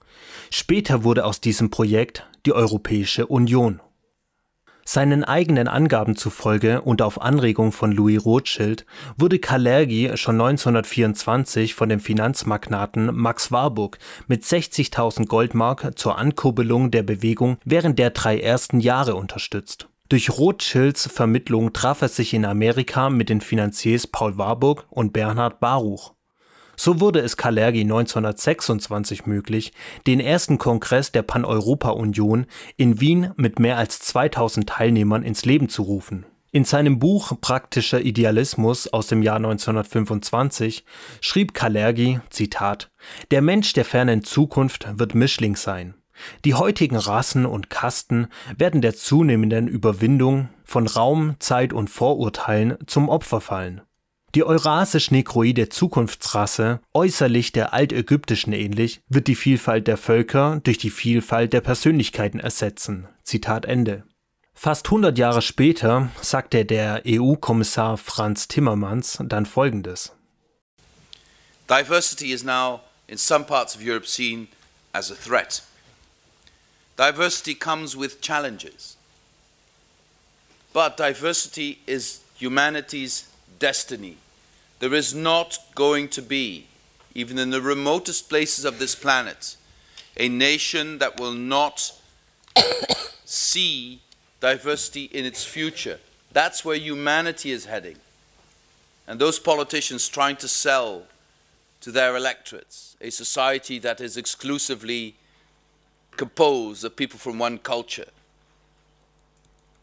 Später wurde aus diesem Projekt die Europäische Union. Seinen eigenen Angaben zufolge und auf Anregung von Louis Rothschild wurde Kalergi schon 1924 von dem Finanzmagnaten Max Warburg mit 60.000 Goldmark zur Ankurbelung der Bewegung während der drei ersten Jahre unterstützt. Durch Rothschilds Vermittlung traf er sich in Amerika mit den Finanziers Paul Warburg und Bernhard Baruch. So wurde es Kalergi 1926 möglich, den ersten Kongress der Paneuropa-Union in Wien mit mehr als 2000 Teilnehmern ins Leben zu rufen. In seinem Buch Praktischer Idealismus aus dem Jahr 1925 schrieb Kalergi, Zitat, Der Mensch der fernen Zukunft wird Mischling sein. Die heutigen Rassen und Kasten werden der zunehmenden Überwindung von Raum, Zeit und Vorurteilen zum Opfer fallen. Die eurasisch-nekroide Zukunftsrasse, äußerlich der altägyptischen ähnlich, wird die Vielfalt der Völker durch die Vielfalt der Persönlichkeiten ersetzen. Zitat Ende. Fast 100 Jahre später sagte der EU-Kommissar Franz Timmermans dann folgendes: Diversity is now in some parts of Europe seen as a threat. Diversity comes with challenges. But diversity is humanity's destiny. There is not going to be, even in the remotest places of this planet, a nation that will not see diversity in its future. That's where humanity is heading. And those politicians trying to sell to their electorates a society that is exclusively composed of people from one culture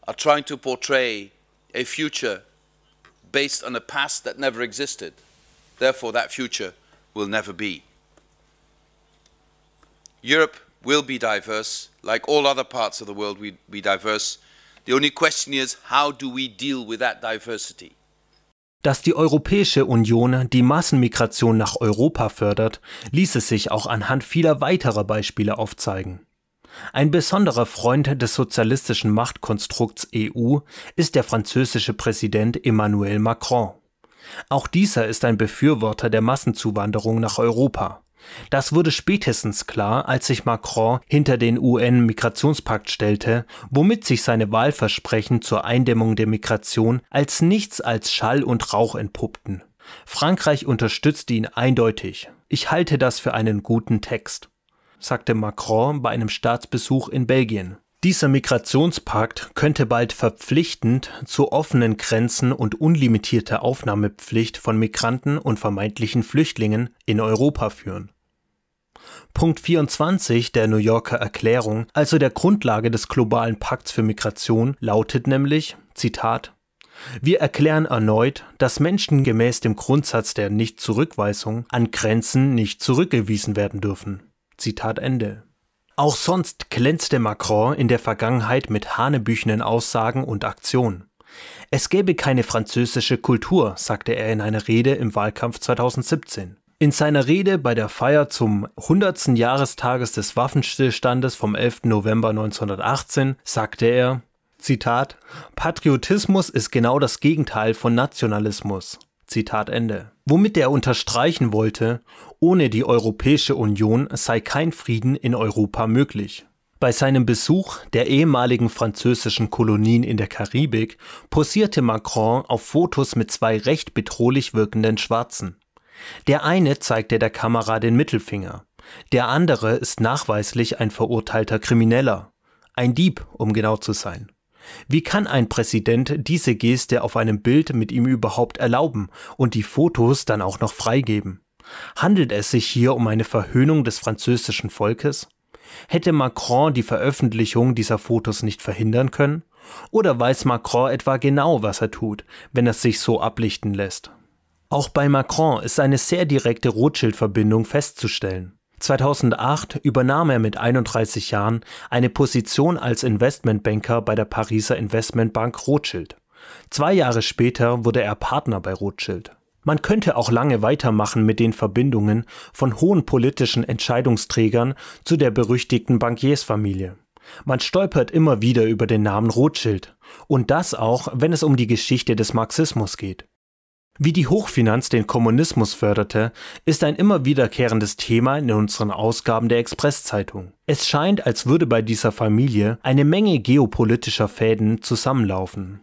are trying to portray a future based on a past that never existed. Therefore, that future will never be. Europe will be diverse. Like all other parts of the world, we be diverse. The only question is, how do we deal with that diversity? Dass die Europäische Union die Massenmigration nach Europa fördert, ließ es sich auch anhand vieler weiterer Beispiele aufzeigen. Ein besonderer Freund des sozialistischen Machtkonstrukts EU ist der französische Präsident Emmanuel Macron. Auch dieser ist ein Befürworter der Massenzuwanderung nach Europa. Das wurde spätestens klar, als sich Macron hinter den UN-Migrationspakt stellte, womit sich seine Wahlversprechen zur Eindämmung der Migration als nichts als Schall und Rauch entpuppten. Frankreich unterstützte ihn eindeutig. Ich halte das für einen guten Text sagte Macron bei einem Staatsbesuch in Belgien. Dieser Migrationspakt könnte bald verpflichtend zu offenen Grenzen und unlimitierter Aufnahmepflicht von Migranten und vermeintlichen Flüchtlingen in Europa führen. Punkt 24 der New Yorker Erklärung, also der Grundlage des globalen Pakts für Migration, lautet nämlich, Zitat, wir erklären erneut, dass Menschen gemäß dem Grundsatz der Nichtzurückweisung an Grenzen nicht zurückgewiesen werden dürfen. Zitat Ende. Auch sonst glänzte Macron in der Vergangenheit mit hanebüchenen Aussagen und Aktionen. Es gäbe keine französische Kultur, sagte er in einer Rede im Wahlkampf 2017. In seiner Rede bei der Feier zum 100. Jahrestages des Waffenstillstandes vom 11. November 1918 sagte er, Zitat, Patriotismus ist genau das Gegenteil von Nationalismus. Zitat Ende womit er unterstreichen wollte, ohne die Europäische Union sei kein Frieden in Europa möglich. Bei seinem Besuch der ehemaligen französischen Kolonien in der Karibik posierte Macron auf Fotos mit zwei recht bedrohlich wirkenden Schwarzen. Der eine zeigte der Kamera den Mittelfinger, der andere ist nachweislich ein verurteilter Krimineller, ein Dieb, um genau zu sein. Wie kann ein Präsident diese Geste auf einem Bild mit ihm überhaupt erlauben und die Fotos dann auch noch freigeben? Handelt es sich hier um eine Verhöhnung des französischen Volkes? Hätte Macron die Veröffentlichung dieser Fotos nicht verhindern können? Oder weiß Macron etwa genau, was er tut, wenn er sich so ablichten lässt? Auch bei Macron ist eine sehr direkte Rothschild-Verbindung festzustellen. 2008 übernahm er mit 31 Jahren eine Position als Investmentbanker bei der Pariser Investmentbank Rothschild. Zwei Jahre später wurde er Partner bei Rothschild. Man könnte auch lange weitermachen mit den Verbindungen von hohen politischen Entscheidungsträgern zu der berüchtigten Bankiersfamilie. Man stolpert immer wieder über den Namen Rothschild. Und das auch, wenn es um die Geschichte des Marxismus geht. Wie die Hochfinanz den Kommunismus förderte, ist ein immer wiederkehrendes Thema in unseren Ausgaben der Expresszeitung. Es scheint, als würde bei dieser Familie eine Menge geopolitischer Fäden zusammenlaufen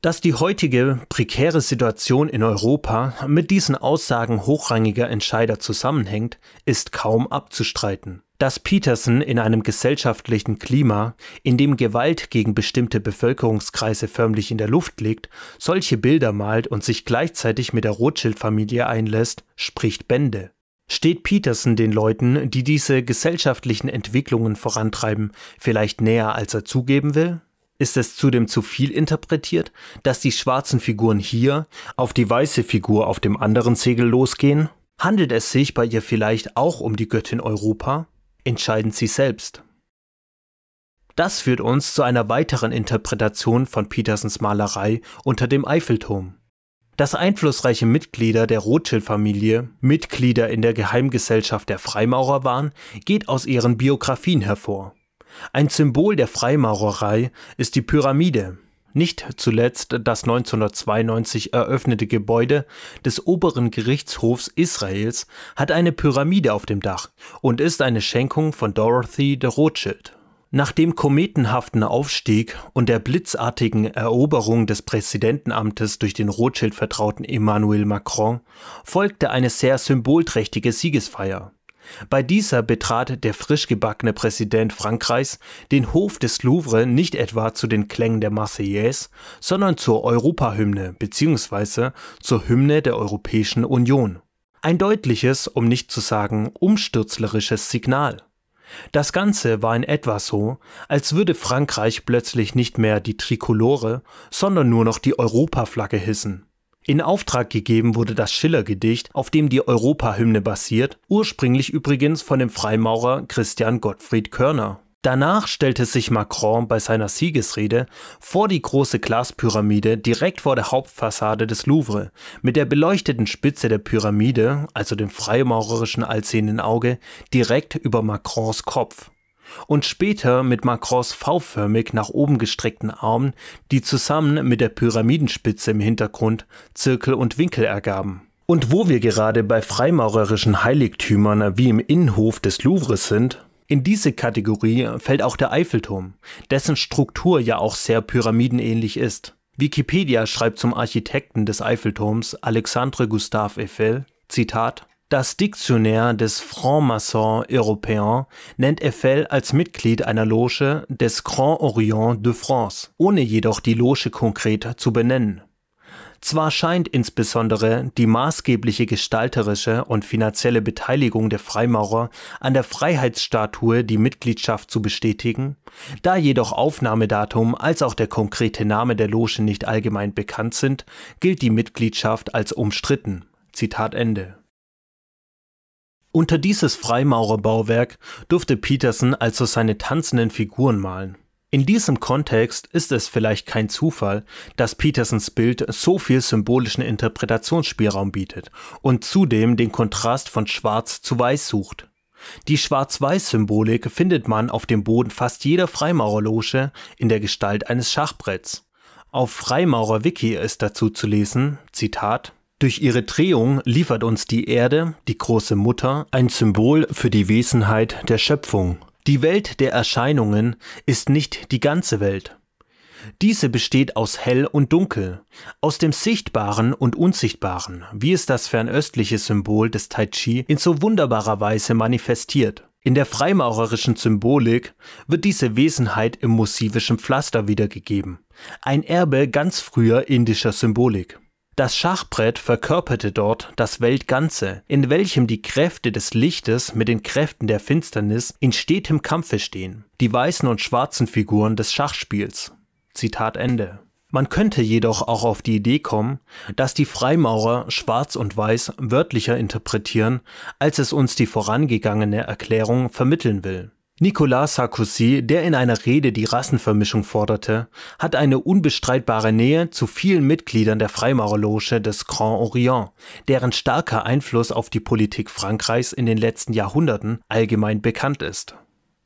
dass die heutige prekäre Situation in Europa mit diesen Aussagen hochrangiger Entscheider zusammenhängt, ist kaum abzustreiten. Dass Peterson in einem gesellschaftlichen Klima, in dem Gewalt gegen bestimmte Bevölkerungskreise förmlich in der Luft liegt, solche Bilder malt und sich gleichzeitig mit der Rothschild-Familie einlässt, spricht Bände. Steht Peterson den Leuten, die diese gesellschaftlichen Entwicklungen vorantreiben, vielleicht näher, als er zugeben will? ist es zudem zu viel interpretiert, dass die schwarzen Figuren hier auf die weiße Figur auf dem anderen Segel losgehen? Handelt es sich bei ihr vielleicht auch um die Göttin Europa? Entscheiden Sie selbst. Das führt uns zu einer weiteren Interpretation von Petersens Malerei unter dem Eiffelturm. Dass einflussreiche Mitglieder der Rothschild-Familie Mitglieder in der Geheimgesellschaft der Freimaurer waren, geht aus ihren Biografien hervor. Ein Symbol der Freimaurerei ist die Pyramide, nicht zuletzt das 1992 eröffnete Gebäude des oberen Gerichtshofs Israels hat eine Pyramide auf dem Dach und ist eine Schenkung von Dorothy de Rothschild. Nach dem kometenhaften Aufstieg und der blitzartigen Eroberung des Präsidentenamtes durch den Rothschild vertrauten Emmanuel Macron folgte eine sehr symbolträchtige Siegesfeier. Bei dieser betrat der frischgebackene Präsident Frankreichs den Hof des Louvre nicht etwa zu den Klängen der Marseillaise, sondern zur Europahymne bzw. zur Hymne der Europäischen Union. Ein deutliches, um nicht zu sagen umstürzlerisches Signal. Das Ganze war in etwa so, als würde Frankreich plötzlich nicht mehr die Trikolore, sondern nur noch die Europaflagge hissen. In Auftrag gegeben wurde das Schiller-Gedicht, auf dem die Europahymne basiert, ursprünglich übrigens von dem Freimaurer Christian Gottfried Körner. Danach stellte sich Macron bei seiner Siegesrede vor die große Glaspyramide direkt vor der Hauptfassade des Louvre. Mit der beleuchteten Spitze der Pyramide, also dem freimaurerischen allsehenden Auge, direkt über Macrons Kopf und später mit Macrons V-förmig nach oben gestreckten Armen, die zusammen mit der Pyramidenspitze im Hintergrund Zirkel und Winkel ergaben. Und wo wir gerade bei freimaurerischen Heiligtümern wie im Innenhof des Louvre sind, in diese Kategorie fällt auch der Eiffelturm, dessen Struktur ja auch sehr pyramidenähnlich ist. Wikipedia schreibt zum Architekten des Eiffelturms Alexandre Gustave Eiffel, Zitat, das Diktionär des Franc-Maçon européen nennt Eiffel als Mitglied einer Loge des Grand Orient de France, ohne jedoch die Loge konkret zu benennen. Zwar scheint insbesondere die maßgebliche gestalterische und finanzielle Beteiligung der Freimaurer an der Freiheitsstatue die Mitgliedschaft zu bestätigen, da jedoch Aufnahmedatum als auch der konkrete Name der Loge nicht allgemein bekannt sind, gilt die Mitgliedschaft als umstritten. Zitat Ende unter dieses Freimaurerbauwerk durfte Peterson also seine tanzenden Figuren malen. In diesem Kontext ist es vielleicht kein Zufall, dass Petersens Bild so viel symbolischen Interpretationsspielraum bietet und zudem den Kontrast von Schwarz zu Weiß sucht. Die Schwarz-Weiß-Symbolik findet man auf dem Boden fast jeder Freimaurerloge in der Gestalt eines Schachbretts. Auf Freimaurer-Wiki ist dazu zu lesen, Zitat, durch ihre Drehung liefert uns die Erde, die große Mutter, ein Symbol für die Wesenheit der Schöpfung. Die Welt der Erscheinungen ist nicht die ganze Welt. Diese besteht aus Hell und Dunkel, aus dem Sichtbaren und Unsichtbaren, wie es das fernöstliche Symbol des Tai Chi in so wunderbarer Weise manifestiert. In der freimaurerischen Symbolik wird diese Wesenheit im musivischen Pflaster wiedergegeben, ein Erbe ganz früher indischer Symbolik. Das Schachbrett verkörperte dort das Weltganze, in welchem die Kräfte des Lichtes mit den Kräften der Finsternis in stetem Kampfe stehen, die weißen und schwarzen Figuren des Schachspiels. Zitat Ende. Man könnte jedoch auch auf die Idee kommen, dass die Freimaurer Schwarz und Weiß wörtlicher interpretieren, als es uns die vorangegangene Erklärung vermitteln will. Nicolas Sarkozy, der in einer Rede die Rassenvermischung forderte, hat eine unbestreitbare Nähe zu vielen Mitgliedern der Freimaurerloge des Grand Orient, deren starker Einfluss auf die Politik Frankreichs in den letzten Jahrhunderten allgemein bekannt ist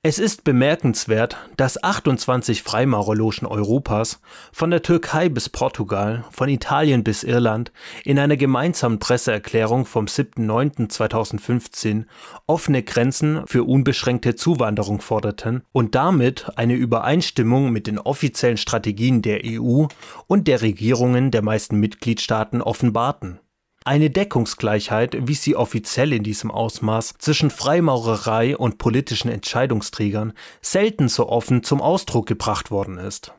es ist bemerkenswert, dass 28 Freimaurerlogen Europas, von der Türkei bis Portugal, von Italien bis Irland, in einer gemeinsamen Presseerklärung vom 7.9.2015 offene Grenzen für unbeschränkte Zuwanderung forderten und damit eine Übereinstimmung mit den offiziellen Strategien der EU und der Regierungen der meisten Mitgliedstaaten offenbarten eine Deckungsgleichheit, wie sie offiziell in diesem Ausmaß zwischen Freimaurerei und politischen Entscheidungsträgern selten so offen zum Ausdruck gebracht worden ist.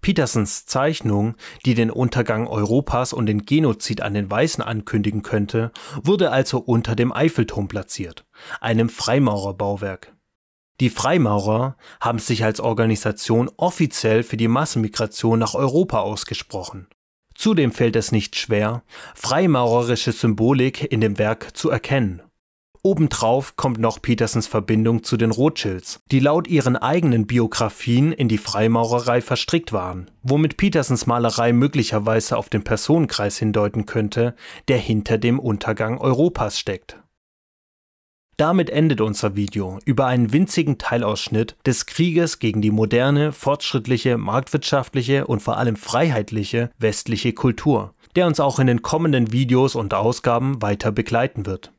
Petersens Zeichnung, die den Untergang Europas und den Genozid an den Weißen ankündigen könnte, wurde also unter dem Eiffelturm platziert, einem Freimaurerbauwerk. Die Freimaurer haben sich als Organisation offiziell für die Massenmigration nach Europa ausgesprochen Zudem fällt es nicht schwer, freimaurerische Symbolik in dem Werk zu erkennen. Obendrauf kommt noch Petersens Verbindung zu den Rothschilds, die laut ihren eigenen Biografien in die Freimaurerei verstrickt waren, womit Petersens Malerei möglicherweise auf den Personenkreis hindeuten könnte, der hinter dem Untergang Europas steckt. Damit endet unser Video über einen winzigen Teilausschnitt des Krieges gegen die moderne, fortschrittliche, marktwirtschaftliche und vor allem freiheitliche westliche Kultur, der uns auch in den kommenden Videos und Ausgaben weiter begleiten wird.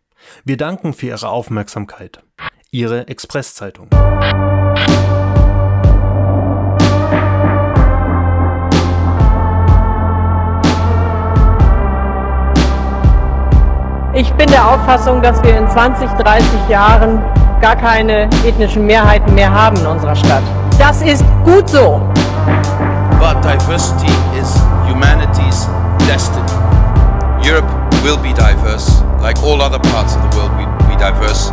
Wir danken für Ihre Aufmerksamkeit. Ihre Expresszeitung. Ich bin der Auffassung, dass wir in 20, 30 Jahren gar keine ethnischen Mehrheiten mehr haben in unserer Stadt. Das ist gut so. But diversity is humanity's destiny. Europe will be diverse, like all other parts of the world will be diverse.